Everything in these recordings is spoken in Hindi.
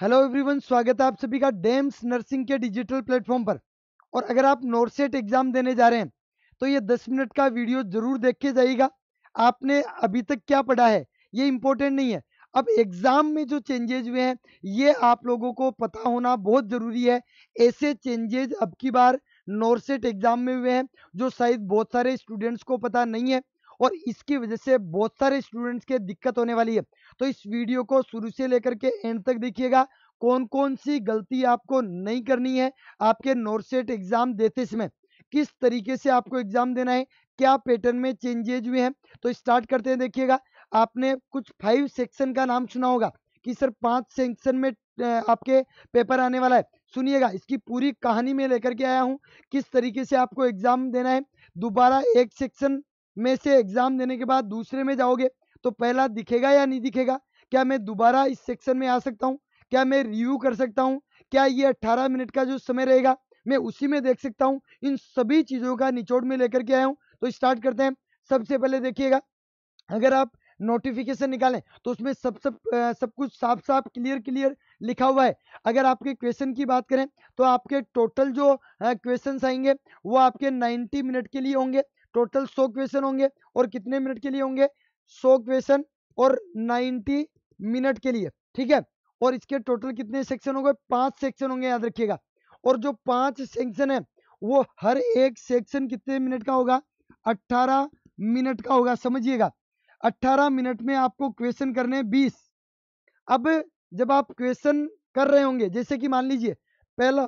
हेलो एवरीवन स्वागत है आप सभी का डेम्स नर्सिंग के डिजिटल प्लेटफॉर्म पर और अगर आप नोरसेट एग्जाम देने जा रहे हैं तो ये 10 मिनट का वीडियो जरूर देख के जाइएगा आपने अभी तक क्या पढ़ा है ये इम्पोर्टेंट नहीं है अब एग्जाम में जो चेंजेज हुए हैं ये आप लोगों को पता होना बहुत जरूरी है ऐसे चेंजेज अब की बार नोरसेट एग्जाम में हुए हैं जो शायद बहुत सारे स्टूडेंट्स को पता नहीं है और इसकी वजह से बहुत सारे स्टूडेंट्स के दिक्कत होने वाली है तो इस वीडियो को शुरू से लेकर के एंड तक देखिएगा कौन कौन सी गलती आपको नहीं करनी है आपके नोरसेट एग्जाम देते समय किस तरीके से आपको एग्जाम देना है क्या पैटर्न में चेंजेज हुए हैं तो स्टार्ट करते हैं देखिएगा आपने कुछ फाइव सेक्शन का नाम सुना होगा कि सर पांच सेक्शन में आपके पेपर आने वाला है सुनिएगा इसकी पूरी कहानी में लेकर के आया हूँ किस तरीके से आपको एग्जाम देना है दोबारा एक सेक्शन में से एग्जाम देने के बाद दूसरे में जाओगे तो पहला दिखेगा या नहीं दिखेगा क्या मैं दोबारा इस सेक्शन में आ सकता हूँ क्या मैं रिव्यू कर सकता हूँ क्या ये अट्ठारह मिनट का जो समय रहेगा मैं उसी में देख सकता हूँ इन सभी चीज़ों का निचोड़ में लेकर के आया हूँ तो स्टार्ट करते हैं सबसे पहले देखिएगा अगर आप नोटिफिकेशन निकालें तो उसमें सब सब सब कुछ साफ साफ क्लियर क्लियर लिखा हुआ है अगर आपके क्वेश्चन की बात करें तो आपके टोटल जो क्वेश्चन आएंगे वो आपके 90 मिनट के लिए होंगे टोटल सौ क्वेश्चन होंगे और कितने मिनट के लिए होंगे सौ क्वेश्चन और नाइन्टी मिनट के लिए ठीक है और इसके टोटल कितने सेक्शन होंगे पांच सेक्शन होंगे याद रखिएगा और जो पांच सेक्शन है वो हर एक सेक्शन कितने मिनट का होगा 18 मिनट का होगा समझिएगा 18 मिनट में आपको क्वेश्चन करने 20 अब जब आप क्वेश्चन कर रहे होंगे जैसे कि मान लीजिए पहला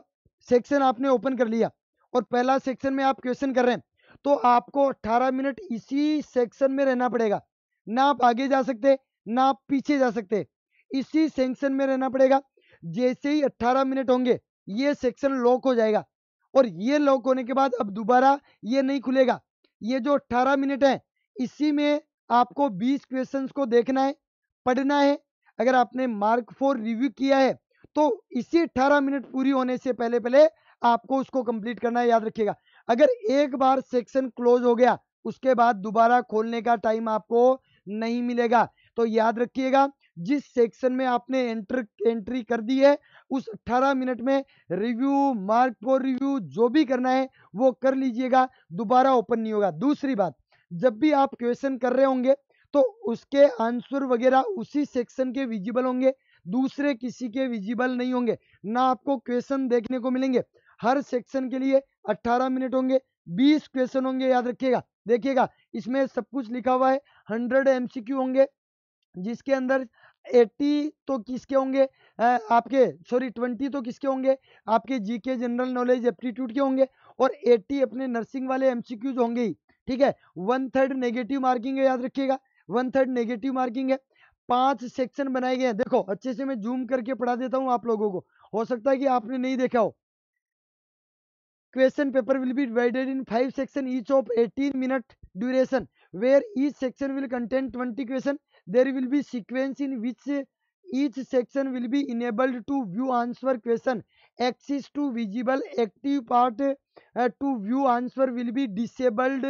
सेक्शन आपने ओपन कर लिया और पहला सेक्शन में आप क्वेश्चन कर रहे हैं तो आपको 18 मिनट इसी सेक्शन में रहना पड़ेगा ना आप आगे जा सकते ना आप पीछे जा सकते इसी सेक्शन में रहना पड़ेगा जैसे ही 18 मिनट होंगे ये सेक्शन लॉक हो जाएगा और ये लॉक होने के बाद अब दोबारा ये नहीं खुलेगा ये जो 18 मिनट है इसी में आपको 20 क्वेश्चन को देखना है पढ़ना है अगर आपने मार्क फोर रिव्यू किया है तो इसी अट्ठारह मिनट पूरी होने से पहले पहले आपको उसको कंप्लीट करना है याद रखिएगा अगर एक बार सेक्शन क्लोज हो गया उसके बाद दोबारा खोलने का टाइम आपको नहीं मिलेगा तो याद रखिएगा जिस सेक्शन में आपने एंटर एंट्री कर दी है उस 18 मिनट में रिव्यू मार्क फॉर रिव्यू जो भी करना है वो कर लीजिएगा दोबारा ओपन नहीं होगा दूसरी बात जब भी आप क्वेश्चन कर रहे होंगे तो उसके आंसर वगैरह उसी सेक्शन के विजिबल होंगे दूसरे किसी के विजिबल नहीं होंगे ना आपको क्वेश्चन देखने को मिलेंगे हर सेक्शन के लिए 18 मिनट होंगे 20 क्वेश्चन होंगे याद रखिएगा देखिएगा इसमें सब कुछ लिखा हुआ है 100 एमसीक्यू होंगे जिसके अंदर 80 तो, तो किसके होंगे आपके सॉरी 20 तो किसके होंगे आपके जीके जनरल नॉलेज एप्टीट्यूड के होंगे और 80 अपने नर्सिंग वाले एमसीक्यूज होंगे ही ठीक है वन थर्ड नेगेटिव मार्किंग है याद रखिएगा वन थर्ड नेगेटिव मार्किंग है पांच सेक्शन बनाए गए हैं देखो अच्छे से मैं जूम करके पढ़ा देता हूँ आप लोगों को हो सकता है कि आपने नहीं देखा हो question paper will be divided in five section each of 18 minute duration where each section will contain 20 question there will be sequence in which each section will be enabled to view answer question access to visible active part uh, to view answer will be disabled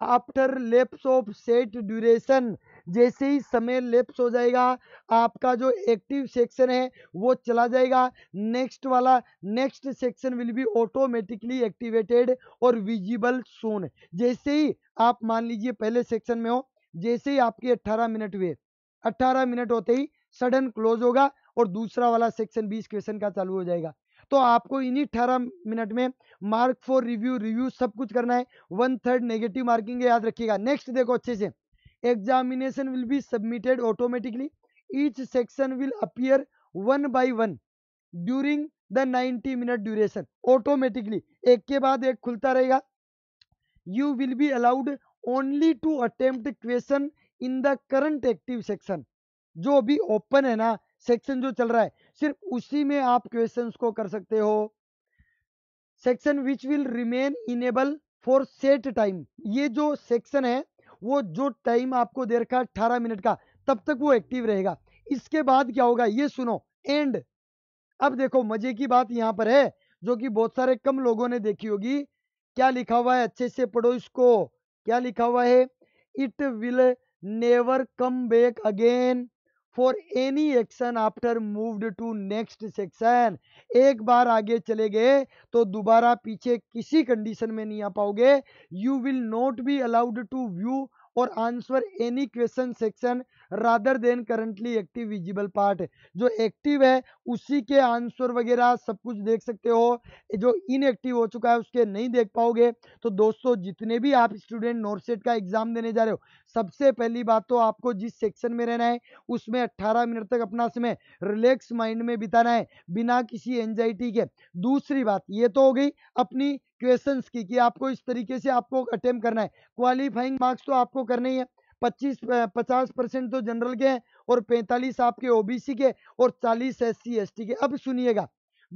after lapse of set duration जैसे ही समय लेप्स हो जाएगा आपका जो एक्टिव सेक्शन है वो चला जाएगा नेक्स्ट वाला next section will be automatically activated और विजिबल सोन जैसे ही आप मान लीजिए पहले सेक्शन में हो जैसे ही आपके 18 मिनट हुए 18 मिनट होते ही सडन क्लोज होगा और दूसरा वाला सेक्शन 20 क्वेश्चन का चालू हो जाएगा तो आपको इन्हीं अठारह मिनट में मार्क फॉर रिव्यू रिव्यू सब कुछ करना है वन थर्ड नेगेटिव मार्किंग याद रखिएगा नेक्स्ट देखो अच्छे से examination will be submitted automatically each section will appear one by one during the 90 minute duration automatically एक के बाद एक खुलता रहेगा you will be allowed only to attempt question in the current active section जो अभी ओपन है ना सेक्शन जो चल रहा है सिर्फ उसी में आप क्वेश्चंस को कर सकते हो section which will remain enable for set time ये जो सेक्शन है वो जो टाइम आपको दे रखा है अट्ठारह मिनट का तब तक वो एक्टिव रहेगा इसके बाद क्या होगा ये सुनो एंड अब देखो मजे की बात यहां पर है जो कि बहुत सारे कम लोगों ने देखी होगी क्या लिखा हुआ है अच्छे से पढ़ो इसको क्या लिखा हुआ है it will never come back again for any action after moved to next section एक बार आगे चले गए तो दोबारा पीछे किसी कंडीशन में नहीं आ पाओगे you will not be allowed to view और answer any question section rather than currently active visible part जो एक्टिव है उसी के आंसर वगैरह सब कुछ देख सकते हो जो इनएक्टिव हो चुका है उसके नहीं देख पाओगे तो दोस्तों जितने भी आप स्टूडेंट नोरसेट का एग्जाम देने जा रहे हो सबसे पहली बात तो आपको जिस सेक्शन में रहना है उसमें अट्ठारह मिनट तक अपना समय रिलैक्स माइंड में बिताना है बिना किसी एंजाइटी के दूसरी बात ये तो हो गई अपनी क्वेश्चंस की कि आपको इस तरीके से आपको अटेम्प्ट करना है क्वालिफाइंग मार्क्स तो आपको करना ही है पच्चीस पचास परसेंट तो जनरल के हैं और पैंतालीस आपके ओबीसी के और चालीस एस सी के अब सुनिएगा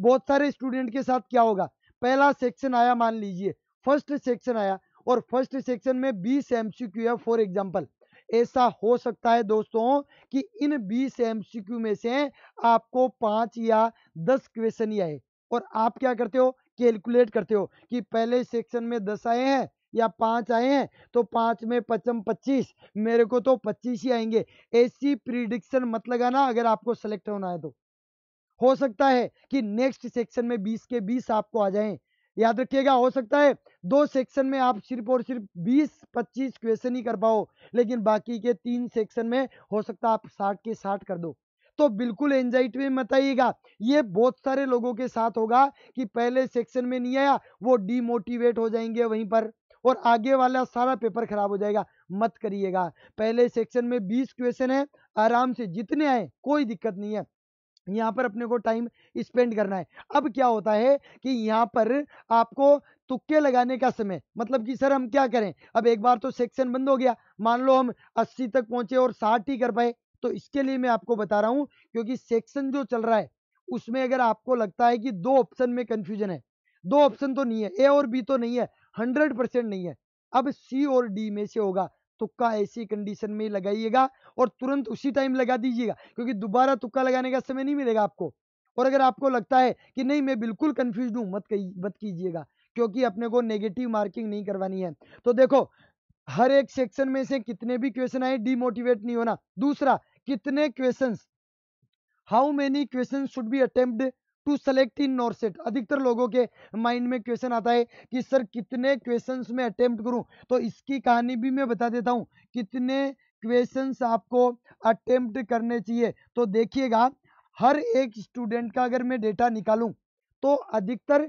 बहुत सारे स्टूडेंट के साथ क्या होगा पहला सेक्शन आया मान लीजिए फर्स्ट सेक्शन आया और फर्स्ट सेक्शन में बीस एम है फॉर एग्जाम्पल ऐसा हो सकता है दोस्तों कि इन 20 एमसीक्यू में से आपको पांच या दस क्वेश्चन ही आए और आप क्या करते हो कैलकुलेट करते हो कि पहले सेक्शन में दस आए हैं या पाँच आए हैं तो पाँच में पचम पच्चीस मेरे को तो पच्चीस ही आएंगे ऐसी प्रिडिक्शन मत लगाना अगर आपको सेलेक्ट होना है तो हो सकता है कि नेक्स्ट सेक्शन में बीस के बीस आपको आ जाए याद रखिएगा हो सकता है दो सेक्शन में आप सिर्फ और सिर्फ बीस पच्चीस क्वेश्चन ही कर पाओ लेकिन बाकी के तीन सेक्शन में हो सकता है आप साठ के साठ कर दो तो बिल्कुल एंजाइटी में मत आइएगा ये बहुत सारे लोगों के साथ होगा कि पहले सेक्शन में नहीं आया वो डीमोटिवेट हो जाएंगे वहीं पर और आगे वाला सारा पेपर खराब हो जाएगा मत करिएगा पहले सेक्शन में बीस क्वेश्चन है आराम से जितने आए कोई दिक्कत नहीं है यहाँ पर अपने को टाइम स्पेंड करना है अब क्या होता है कि यहाँ पर आपको तुक्के लगाने का समय मतलब कि सर हम क्या करें अब एक बार तो सेक्शन बंद हो गया मान लो हम 80 तक पहुंचे और 60 ही कर पाए तो इसके लिए मैं आपको बता रहा हूं क्योंकि सेक्शन जो चल रहा है उसमें अगर आपको लगता है कि दो ऑप्शन में कंफ्यूजन है दो ऑप्शन तो नहीं है ए और बी तो नहीं है हंड्रेड परसेंट नहीं है अब सी और डी में से होगा तुक्का ऐसी कंडीशन में लगाइएगा और तुरंत उसी टाइम लगा दीजिएगा क्योंकि दोबारा तुक्का लगाने का समय नहीं मिलेगा आपको और अगर आपको लगता है कि नहीं मैं बिल्कुल कंफ्यूज हूँ मत कही मत कीजिएगा क्योंकि अपने को नेगेटिव मार्किंग नहीं करवानी है तो देखो हर एक सेक्शन में से कितने भी क्वेश्चन आए डिमोटिवेट नहीं होना दूसरा कितने questions how many question should be attempt to select in north set अधिकतर लोगों के माइंड में क्वेश्चन आता है कि सर कितने क्वेश्चन में अटेम्प्ट करूँ तो इसकी कहानी भी मैं बता देता हूं कितने क्वेश्चन आपको अटेम्प्ट करने चाहिए तो देखिएगा हर एक स्टूडेंट का अगर मैं डेटा निकालूं तो अधिकतर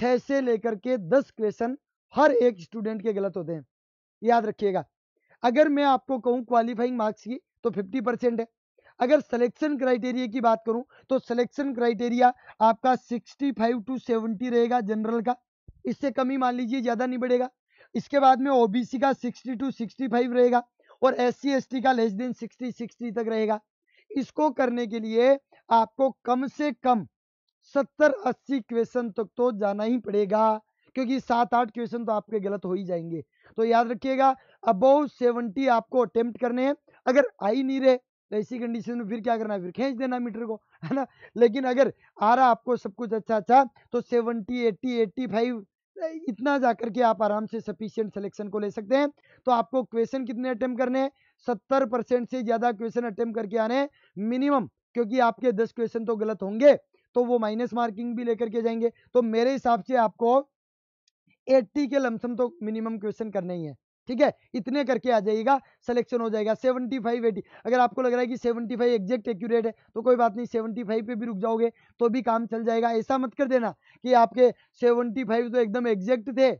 छः से लेकर के दस क्वेश्चन हर एक स्टूडेंट के गलत होते हैं याद रखिएगा अगर मैं आपको कहूं क्वालिफाइंग मार्क्स की तो फिफ्टी परसेंट है अगर सिलेक्शन क्राइटेरिया की बात करूं तो सिलेक्शन क्राइटेरिया आपका 65 टू 70 रहेगा जनरल का इससे कमी मान लीजिए ज़्यादा नहीं बढ़ेगा इसके बाद में ओबीसी का 60 टू 65 रहेगा और एस सी का लेस देन 60 60 तक रहेगा इसको करने के लिए आपको कम से कम 70 80 क्वेश्चन तक तो जाना ही पड़ेगा क्योंकि सात आठ क्वेश्चन तो आपके गलत हो ही जाएंगे तो याद रखिएगा अबोव सेवेंटी आपको अटेम्प्ट करने हैं अगर आई नहीं रहे तो ऐसी कंडीशन में फिर क्या करना है फिर खींच देना मीटर को है ना लेकिन अगर आ रहा आपको सब कुछ अच्छा अच्छा तो सेवनटी एट्टी एट्टी फाइव इतना जाकर के आप आराम से सफिशियंट सिलेक्शन को ले सकते हैं तो आपको क्वेश्चन कितने अटेम्प्ट करने हैं सत्तर परसेंट से ज़्यादा क्वेश्चन अटेम्प्ट करके आने हैं मिनिमम क्योंकि आपके दस क्वेश्चन तो गलत होंगे तो वो माइनस मार्किंग भी लेकर के जाएंगे तो मेरे हिसाब से आपको 80 के लमसम तो मिनिमम क्वेश्चन करने ही है ठीक है इतने करके आ जाइएगा सिलेक्शन हो जाएगा फाइव एटी अगर आपको लग रहा है कि सेवेंटी फाइव एग्जैक्ट एक्यूरेट है तो कोई बात नहीं सेवेंटी फाइव पे भी रुक जाओगे तो भी काम चल जाएगा ऐसा मत कर देना कि आपके सेवेंटी फाइव तो एकदम एग्जैक्ट थे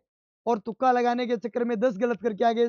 और तुक्का लगाने के चक्कर में दस गलत करके आ गए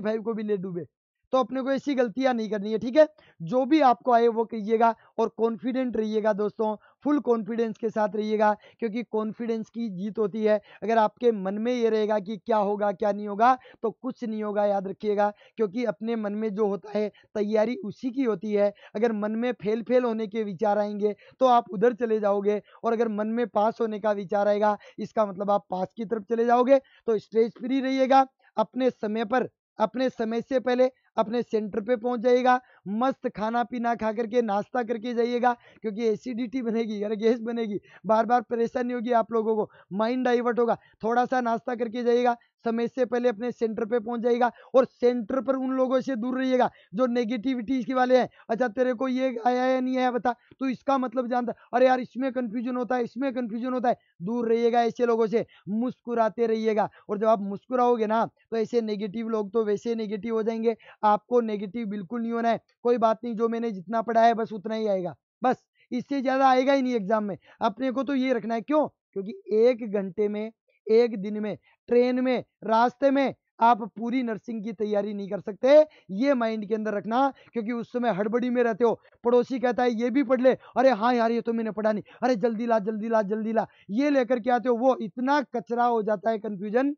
फाइव को भी ले डूबे तो अपने को ऐसी गलतियां नहीं करनी है ठीक है जो भी आपको आए वो कीजिएगा और कॉन्फिडेंट रहिएगा दोस्तों फुल कॉन्फिडेंस के साथ रहिएगा क्योंकि कॉन्फिडेंस की जीत होती है अगर आपके मन में ये रहेगा कि क्या होगा क्या नहीं होगा तो कुछ नहीं होगा याद रखिएगा क्योंकि अपने मन में जो होता है तैयारी उसी की होती है अगर मन में फेल फेल होने के विचार आएंगे तो आप उधर चले जाओगे और अगर मन में पास होने का विचार आएगा इसका मतलब आप पास की तरफ चले जाओगे तो स्ट्रेस फ्री रहिएगा अपने समय पर अपने समय से पहले अपने सेंटर पे पहुंच जाइएगा मस्त खाना पीना खा करके नाश्ता करके जाइएगा क्योंकि एसिडिटी बनेगी यार गैस बनेगी बार बार परेशानी होगी आप लोगों को माइंड डाइवर्ट होगा थोड़ा सा नाश्ता करके जाइएगा समय से पहले अपने सेंटर पे पहुंच जाएगा और सेंटर पर उन लोगों से दूर रहिएगा जो नेगेटिविटी के वाले हैं अच्छा तेरे को ये आया या नहीं आया बता तो इसका मतलब जानता अरे यार इसमें कन्फ्यूजन होता है इसमें कन्फ्यूजन होता है दूर रहिएगा ऐसे लोगों से मुस्कुराते रहिएगा और जब आप मुस्कुराओगे ना तो ऐसे नेगेटिव लोग तो वैसे नेगेटिव हो जाएंगे आपको नेगेटिव बिल्कुल नहीं होना है कोई बात नहीं जो मैंने जितना पढ़ा है बस उतना ही आएगा बस इससे ज़्यादा आएगा ही नहीं एग्जाम में अपने को तो ये रखना है क्यों क्योंकि एक घंटे में एक दिन में ट्रेन में रास्ते में आप पूरी नर्सिंग की तैयारी नहीं कर सकते ये माइंड के अंदर रखना क्योंकि उस समय हड़बड़ी में रहते हो पड़ोसी कहता है ये भी पढ़ ले अरे हाँ यार ये तो मैंने पढ़ा नहीं अरे जल्दी ला जल्दी ला जल्दी ला ये लेकर के आते हो वो इतना कचरा हो जाता है कंफ्यूजन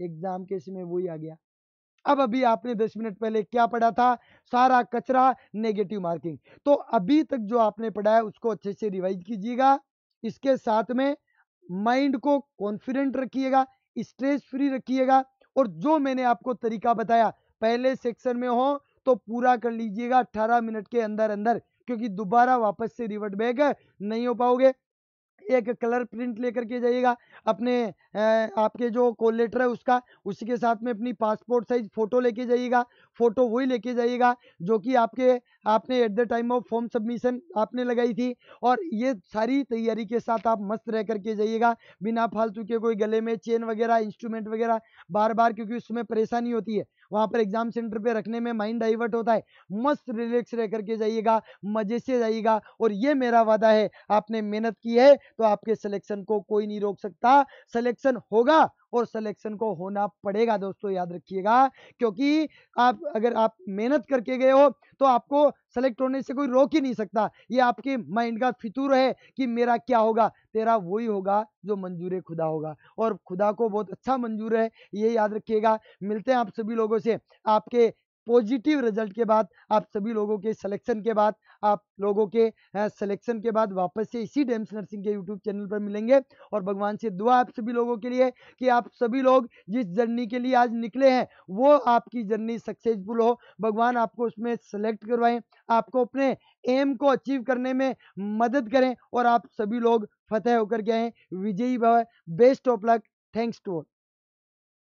एग्जाम के समय वही आ गया अब अभी आपने 10 मिनट पहले क्या पढ़ा था सारा कचरा नेगेटिव मार्किंग तो अभी तक जो आपने पढ़ा है उसको अच्छे से रिवाइज कीजिएगा इसके साथ में माइंड को कॉन्फिडेंट रखिएगा स्ट्रेस फ्री रखिएगा और जो मैंने आपको तरीका बताया पहले सेक्शन में हो तो पूरा कर लीजिएगा 18 मिनट के अंदर अंदर क्योंकि दोबारा वापस से रिवर्ट बैग नहीं हो पाओगे एक कलर प्रिंट लेकर के जाइएगा अपने आपके जो कॉल लेटर है उसका उसी के साथ में अपनी पासपोर्ट साइज फ़ोटो लेके जाइएगा फ़ोटो वही लेके जाइएगा जो कि आपके आपने at the time of form submission आपने लगाई थी और ये सारी तैयारी के साथ आप मस्त रह करके जाइएगा बिना फालतू के कोई गले में चेन वगैरह इंस्ट्रूमेंट वगैरह बार बार क्योंकि उसमें परेशानी होती है वहां पर एग्जाम सेंटर पे रखने में माइंड डाइवर्ट होता है मस्त रिलैक्स रह करके जाइएगा मजे से जाइएगा और ये मेरा वादा है आपने मेहनत की है तो आपके सिलेक्शन को कोई नहीं रोक सकता सिलेक्शन होगा और सिलेक्शन को होना पड़ेगा दोस्तों याद रखिएगा क्योंकि आप अगर आप मेहनत करके गए हो तो आपको सेलेक्ट होने से कोई रोक ही नहीं सकता ये आपके माइंड का फितूर है कि मेरा क्या होगा तेरा वही होगा जो मंजूर खुदा होगा और खुदा को बहुत अच्छा मंजूर है ये याद रखिएगा मिलते हैं आप सभी लोगों से आपके पॉजिटिव रिजल्ट के बाद आप सभी लोगों के सिलेक्शन के बाद आप लोगों के सिलेक्शन के बाद वापस से इसी डेम्स नर्सिंग के यूट्यूब चैनल पर मिलेंगे और भगवान से दुआ आप सभी लोगों के लिए कि आप सभी लोग जिस जर्नी के लिए आज निकले हैं वो आपकी जर्नी सक्सेसफुल हो भगवान आपको उसमें सेलेक्ट करवाएं आपको अपने एम को अचीव करने में मदद करें और आप सभी लोग फतेह होकर के आए विजयी भव best of luck thanks to all